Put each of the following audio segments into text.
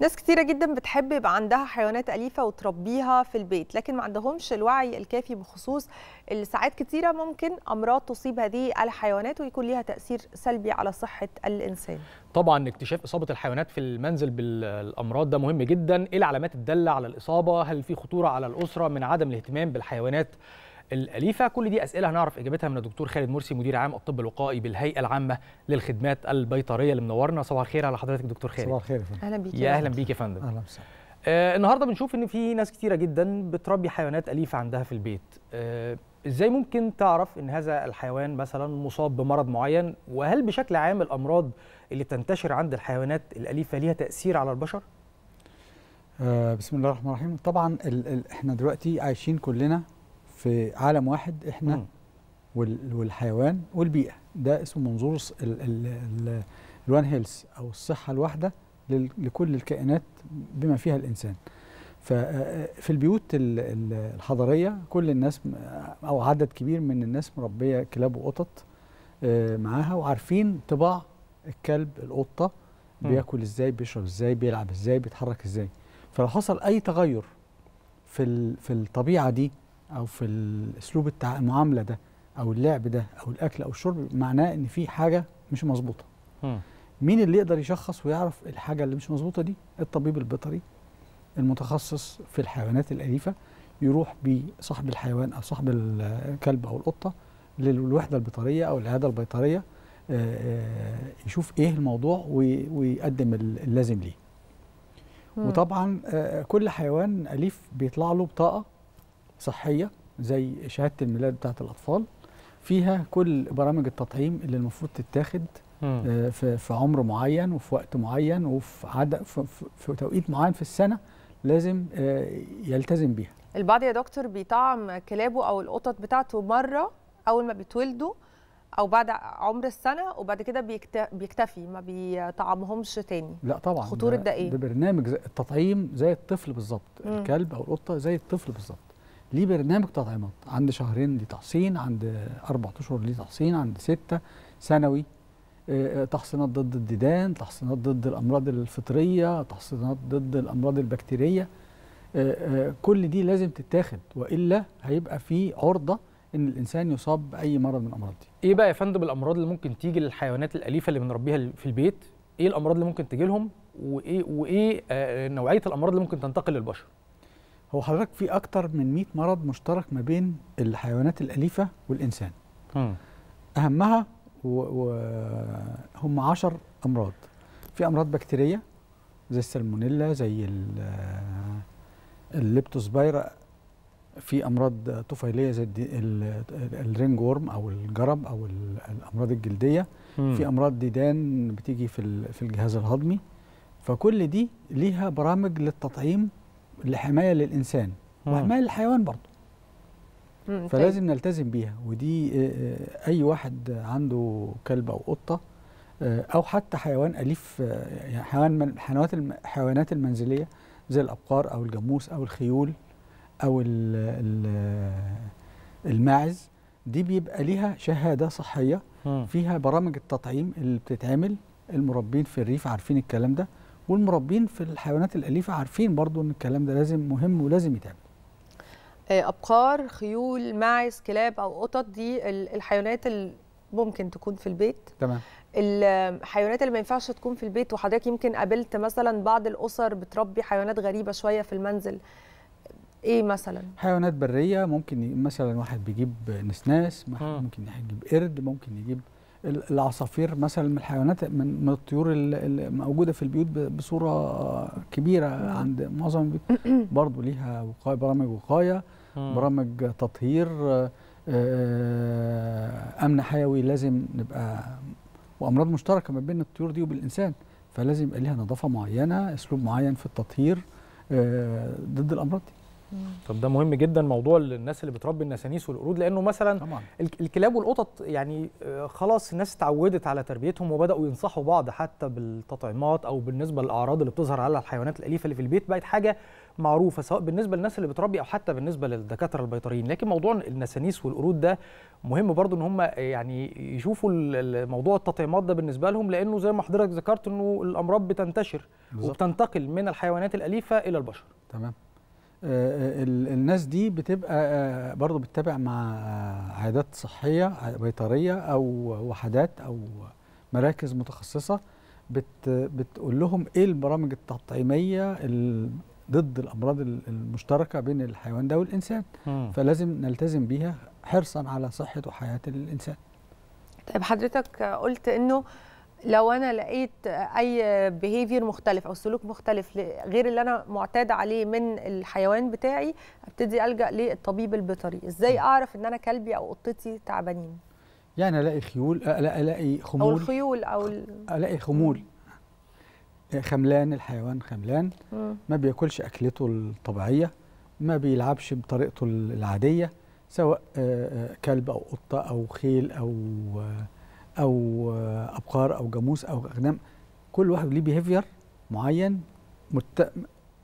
ناس كتيرة جدا بتحب يبقى عندها حيوانات أليفة وتربيها في البيت لكن ما عندهمش الوعي الكافي بخصوص اللي ساعات كتيرة ممكن أمراض تصيب هذه الحيوانات ويكون ليها تأثير سلبي على صحة الإنسان طبعا اكتشاف إصابة الحيوانات في المنزل بالأمراض ده مهم جدا إيه العلامات الدالة على الإصابة هل في خطورة على الأسرة من عدم الاهتمام بالحيوانات الاليفه كل دي اسئله هنعرف اجابتها من الدكتور خالد مرسي مدير عام الطب الوقائي بالهيئه العامه للخدمات البيطريه اللي منورنا صباح الخير على حضرتك دكتور خالد صباح الخير اهلا بيك يا اهلا بيك يا فندم اهلا وسهلا آه النهارده بنشوف ان في ناس كتيره جدا بتربي حيوانات اليفه عندها في البيت آه ازاي ممكن تعرف ان هذا الحيوان مثلا مصاب بمرض معين وهل بشكل عام الامراض اللي بتنتشر عند الحيوانات الاليفه ليها تاثير على البشر آه، بسم الله الرحمن الرحيم طبعا احنا دلوقتي عايشين كلنا في عالم واحد احنا م. والحيوان والبيئه ده اسمه منظور الوان هيلث او الصحه الواحده لكل الكائنات بما فيها الانسان ففي آه، البيوت الحضريه كل الناس آه، او عدد كبير من الناس مربيه كلاب وقطط آه، معاها وعارفين طباع الكلب القطه بياكل ازاي بيشرب ازاي بيلعب ازاي بيتحرك ازاي فلو حصل اي تغير في في الطبيعه دي او في الاسلوب المعامله ده او اللعب ده او الاكل او الشرب معناه ان في حاجه مش مظبوطه مين اللي يقدر يشخص ويعرف الحاجه اللي مش مظبوطه دي الطبيب البيطري المتخصص في الحيوانات الاليفه يروح بصاحب الحيوان او صاحب الكلب او القطه للوحده البيطريه او العياده البيطريه آه، آه، يشوف ايه الموضوع ويقدم اللازم ليه وطبعا آه، كل حيوان اليف بيطلع له بطاقه صحيه زي شهاده الميلاد بتاعه الاطفال فيها كل برامج التطعيم اللي المفروض تتاخد آه، في, عمر معين وفي وقت معين وفي عدد في, في توقيت معين في السنه لازم آه، يلتزم بيها البعض يا دكتور بيطعم كلابه او القطط بتاعته مره اول ما بيتولدوا او بعد عمر السنه وبعد كده بيكتفي ما بيطعمهمش تاني لا طبعا خطوره ده, ده ايه ده برنامج التطعيم زي الطفل بالظبط الكلب او القطه زي الطفل بالظبط ليه برنامج تطعيمات عند شهرين ليه تحصين عند اربع اشهر ليه تحصين عند سته سنوي آه، آه، تحصينات ضد الديدان تحصينات ضد الامراض الفطريه تحصينات ضد الامراض البكتيريه آه، كل دي لازم تتاخد والا هيبقى في عرضه ان الانسان يصاب باي مرض من الامراض دي ايه بقى يا فندم الامراض اللي ممكن تيجي للحيوانات الاليفه اللي بنربيها في البيت ايه الامراض اللي ممكن تجي لهم وايه وايه نوعيه الامراض اللي ممكن تنتقل للبشر هو حضرتك في اكتر من 100 مرض مشترك ما بين الحيوانات الاليفه والانسان م. اهمها هم 10 امراض في امراض بكتيريه زي السالمونيلا زي آه، الليبتوسبايرا في امراض طفيليه زي الرينج وورم او الجرب او الامراض الجلديه م. في امراض ديدان بتيجي في في الجهاز الهضمي فكل دي ليها برامج للتطعيم لحمايه للانسان وحمايه للحيوان برضه طيب. فلازم نلتزم بيها ودي آه، آه، اي واحد عنده كلب او قطه آه، او حتى حيوان اليف يعني حيوان حيوانات الحيوانات المنزليه زي الابقار او الجاموس او الخيول او الماعز دي بيبقى ليها شهاده صحيه فيها برامج التطعيم اللي بتتعمل المربين في الريف عارفين الكلام ده والمربين في الحيوانات الأليفة عارفين برضو أن الكلام ده لازم مهم ولازم يتعمل آه، أبقار خيول معز كلاب أو قطط دي الحيوانات اللي ممكن تكون في البيت تمام الحيوانات اللي ما ينفعش تكون في البيت وحضرتك يمكن قابلت مثلا بعض الأسر بتربي حيوانات غريبة شوية في المنزل ايه مثلا حيوانات بريه ممكن مثلا واحد بيجيب نسناس ممكن يجيب قرد ممكن يجيب العصافير مثلا من الحيوانات من, الطيور الموجوده في البيوت بصوره كبيره عند معظم البيوت برضه ليها وقايه برامج وقايه برامج تطهير آه، آه، امن حيوي لازم نبقى وامراض مشتركه ما بين الطيور دي وبالانسان فلازم يبقى ليها نظافه معينه اسلوب معين في التطهير آه، ضد الامراض دي طب ده مهم جدا موضوع الناس اللي بتربي النسانيس والقرود لانه مثلا طبعا. الكلاب والقطط يعني آه، خلاص الناس اتعودت على تربيتهم وبداوا ينصحوا بعض حتى بالتطعيمات او بالنسبه للاعراض اللي بتظهر على الحيوانات الاليفه اللي في البيت بقت حاجه معروفه سواء بالنسبه للناس اللي بتربي او حتى بالنسبه للدكاتره البيطريين لكن موضوع النسانيس والقرود ده مهم برضو ان هم آه، يعني يشوفوا موضوع التطعيمات ده بالنسبه لهم لانه زي ما حضرتك ذكرت انه الامراض بتنتشر بالزبط. وبتنتقل من الحيوانات الاليفه الى البشر تمام آه، آه، الناس دي بتبقى آه، برضه بتتابع مع عيادات صحيه بيطريه او وحدات او مراكز متخصصه بت بتقول لهم ايه البرامج التطعيميه ضد الامراض المشتركه بين الحيوان ده والانسان م. فلازم نلتزم بيها حرصا على صحه وحياه الانسان طيب حضرتك قلت انه لو انا لقيت اي بيهيفير مختلف او سلوك مختلف غير اللي انا معتاد عليه من الحيوان بتاعي ابتدي الجا للطبيب البيطري ازاي اعرف ان انا كلبي او قطتي تعبانين يعني الاقي خيول الاقي خمول او الخيول او الاقي خمول خملان الحيوان خملان ما بياكلش اكلته الطبيعيه ما بيلعبش بطريقته العاديه سواء آه، آه، كلب او قطه او خيل او آه، او ابقار او جاموس او اغنام كل واحد ليه بيهيفير معين مت...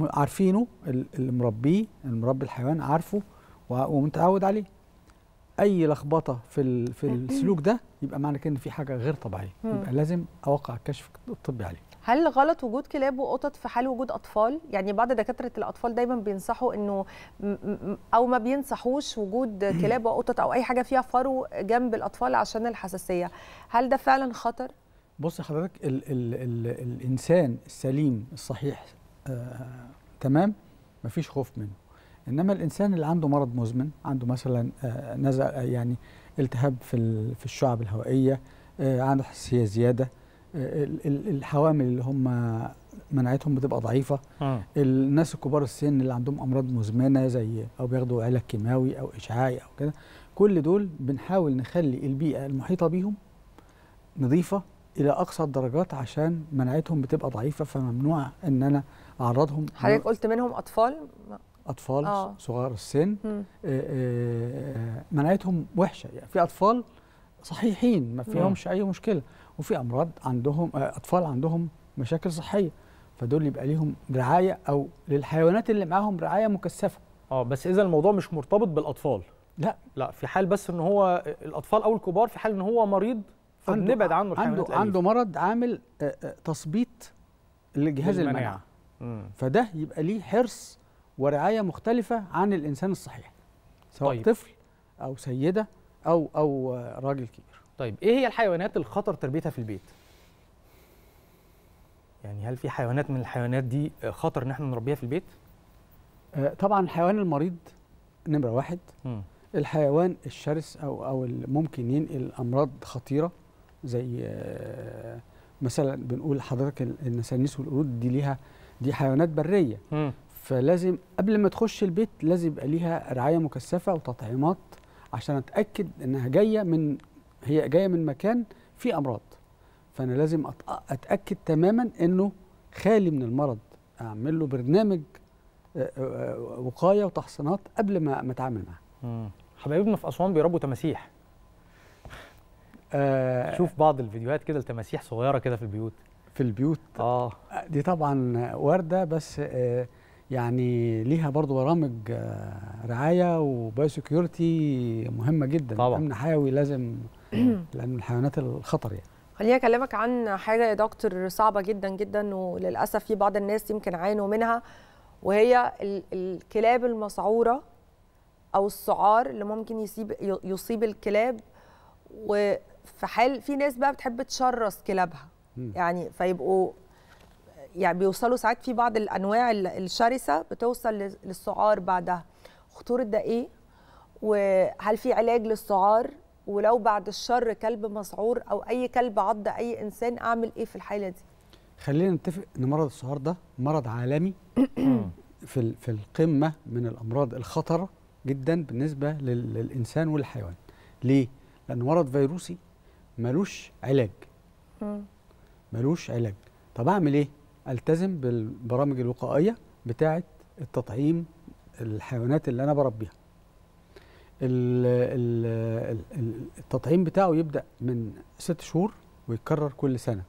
عارفينه اللي مربيه المربي الحيوان عارفه و... ومتعود عليه اي لخبطه في ال... في السلوك ده يبقى معنى كده ان في حاجه غير طبيعيه يبقى لازم اوقع الكشف الطبي عليه هل غلط وجود كلاب وقطط في حال وجود اطفال يعني بعض دكاتره الاطفال دايما بينصحوا انه او ما بينصحوش وجود كلاب وقطط او اي حاجه فيها فرو جنب الاطفال عشان الحساسيه هل ده فعلا خطر بص حضرتك ال ال ال الانسان السليم الصحيح آه تمام مفيش خوف منه انما الانسان اللي عنده مرض مزمن عنده مثلا آه نزل يعني التهاب في في الشعب الهوائيه آه عنده حساسيه زياده الحوامل اللي هم مناعتهم بتبقى ضعيفه آه. الناس الكبار السن اللي عندهم امراض مزمنه زي او بياخدوا علاج كيماوي او اشعاعي او كده كل دول بنحاول نخلي البيئه المحيطه بيهم نظيفه الى اقصى الدرجات عشان مناعتهم بتبقى ضعيفه فممنوع ان انا اعرضهم حضرتك قلت منهم اطفال اطفال آه. صغار السن آه، آه، آه، مناعتهم وحشه يعني في اطفال صحيحين ما فيهمش اي مشكله وفي امراض عندهم آه، اطفال عندهم مشاكل صحيه فدول يبقى ليهم رعايه او للحيوانات اللي معاهم رعايه مكثفه اه بس اذا الموضوع مش مرتبط بالاطفال لا لا في حال بس ان هو الاطفال او الكبار في حال ان هو مريض فنبعد عنه الحيوانات عنده عنده مرض عامل آه، آه، تثبيط لجهاز المناعه فده يبقى ليه حرص ورعايه مختلفه عن الانسان الصحيح سواء طيب. طفل او سيده او او راجل كبير طيب ايه هي الحيوانات الخطر تربيتها في البيت؟ يعني هل في حيوانات من الحيوانات دي آه، خطر ان احنا نربيها في البيت؟ آه، طبعا الحيوان المريض نمره واحد م. الحيوان الشرس او او ممكن ينقل امراض خطيره زي آه، مثلا بنقول حضرتك النسانيس والقرود دي ليها دي حيوانات بريه م. فلازم قبل ما تخش البيت لازم يبقى ليها رعايه مكثفه وتطعيمات عشان اتاكد انها جايه من هي جايه من مكان فيه امراض فانا لازم اتاكد تماما انه خالي من المرض اعمل له برنامج وقايه وتحصينات قبل ما اتعامل معاه حبايبنا في اسوان بيربوا تماسيح آه. شوف بعض الفيديوهات كده لتماسيح صغيره كده في البيوت في البيوت اه دي طبعا وارده بس يعني ليها برضه برامج رعايه وبايو سكيورتي مهمه جدا طبعا امن حيوي لازم لان من الحيوانات الخطر يعني خليني اكلمك عن حاجه يا دكتور صعبه جدا جدا وللاسف في بعض الناس يمكن عانوا منها وهي الكلاب المسعوره او السعار اللي ممكن يصيب يصيب الكلاب وفي حال في ناس بقى بتحب تشرس كلابها يعني فيبقوا يعني بيوصلوا ساعات في بعض الانواع الشرسه بتوصل للسعار بعدها خطوره ده ايه وهل في علاج للسعار ولو بعد الشر كلب مسعور او اي كلب عض اي انسان اعمل ايه في الحاله دي خلينا نتفق ان مرض السعار ده مرض عالمي في في القمه من الامراض الخطره جدا بالنسبه للانسان والحيوان ليه لان مرض فيروسي ملوش علاج ملوش علاج طب اعمل ايه التزم بالبرامج الوقائيه بتاعه التطعيم الحيوانات اللي انا بربيها التطعيم بتاعه يبدا من ست شهور ويتكرر كل سنه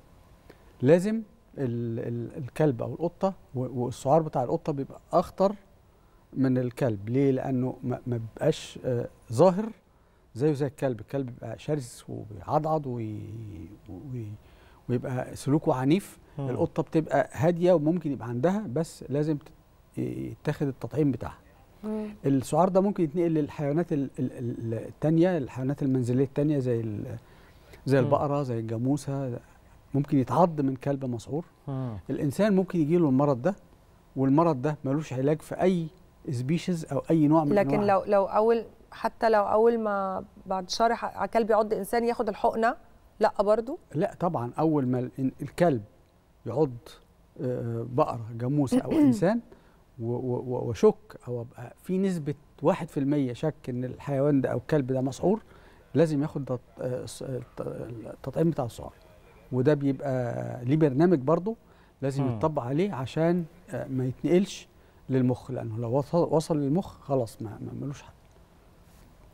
لازم الكلب او القطه والسعار بتاع القطه بيبقى اخطر من الكلب ليه لانه ما بيبقاش آه، ظاهر زيه زي الكلب الكلب بيبقى شرس وبيعضعض وي... ويبقى سلوكه عنيف القطه بتبقى هاديه وممكن يبقى عندها بس لازم يتاخد التطعيم بتاعها مم. السعار ده ممكن يتنقل للحيوانات الثانيه الحيوانات المنزليه الثانيه زي زي البقره زي الجاموسه ممكن يتعض من كلب مسعور الانسان ممكن يجي له المرض ده والمرض ده ملوش علاج في اي سبيشيز او اي نوع من لكن لو لو اول حتى لو اول ما بعد شهر كلب يعض انسان ياخد الحقنه لا برضو لا طبعا اول ما الكلب يعض آه، بقره جاموسه او انسان واشك او ابقى في نسبه 1% شك ان الحيوان ده او الكلب ده مسعور لازم ياخد التطعيم بتاع السعار وده بيبقى ليه برنامج برضه لازم يتطبق عليه عشان آه، ما يتنقلش للمخ لانه لو وصل للمخ خلاص ما ملوش حل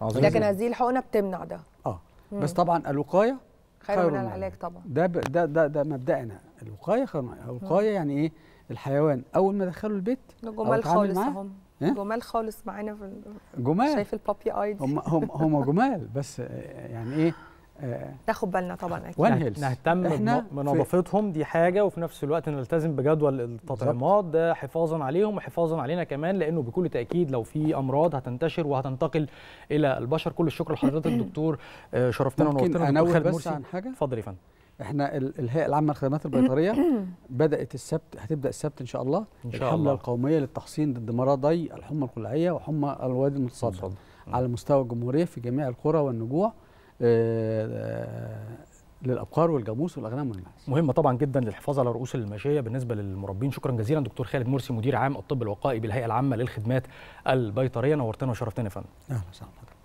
عظيم لكن هذه الحقنه بتمنع ده اه مم. بس طبعا الوقايه خير, خير من العلاج طبعا ده ده ده, ده مبدأنا الوقايه خير من الوقايه يعني ايه الحيوان اول ما دخلوا البيت جمال خالص هم إيه؟ جمال خالص معانا في جمال شايف البابي ايد هم هم هم جمال بس آه، يعني ايه آه، ناخد بالنا طبعا اكيد نهتم بنظافتهم دي حاجه وفي نفس الوقت نلتزم بجدول التطعيمات ده حفاظا عليهم وحفاظا علينا كمان لانه بكل تاكيد لو في امراض هتنتشر وهتنتقل الى البشر كل الشكر لحضرتك دكتور آه، شرفتنا ونورتنا ممكن انوه بس عن حاجه اتفضل يا فندم احنا الهيئه العامه للخدمات البيطريه بدات السبت هتبدا السبت ان شاء الله إن شاء الحمله الله. القوميه للتحصين ضد مرضي الحمى القلعيه وحمى الوادي المتصدر آه. على مستوى الجمهوريه في جميع القرى والنجوع آه، آه، للابقار والجاموس والاغنام والنحس. مهمه طبعا جدا للحفاظ على رؤوس الماشيه بالنسبه للمربين، شكرا جزيلا دكتور خالد مرسي مدير عام الطب الوقائي بالهيئه العامه للخدمات البيطريه، نورتنا وشرفتنا يا فندم. اهلا وسهلا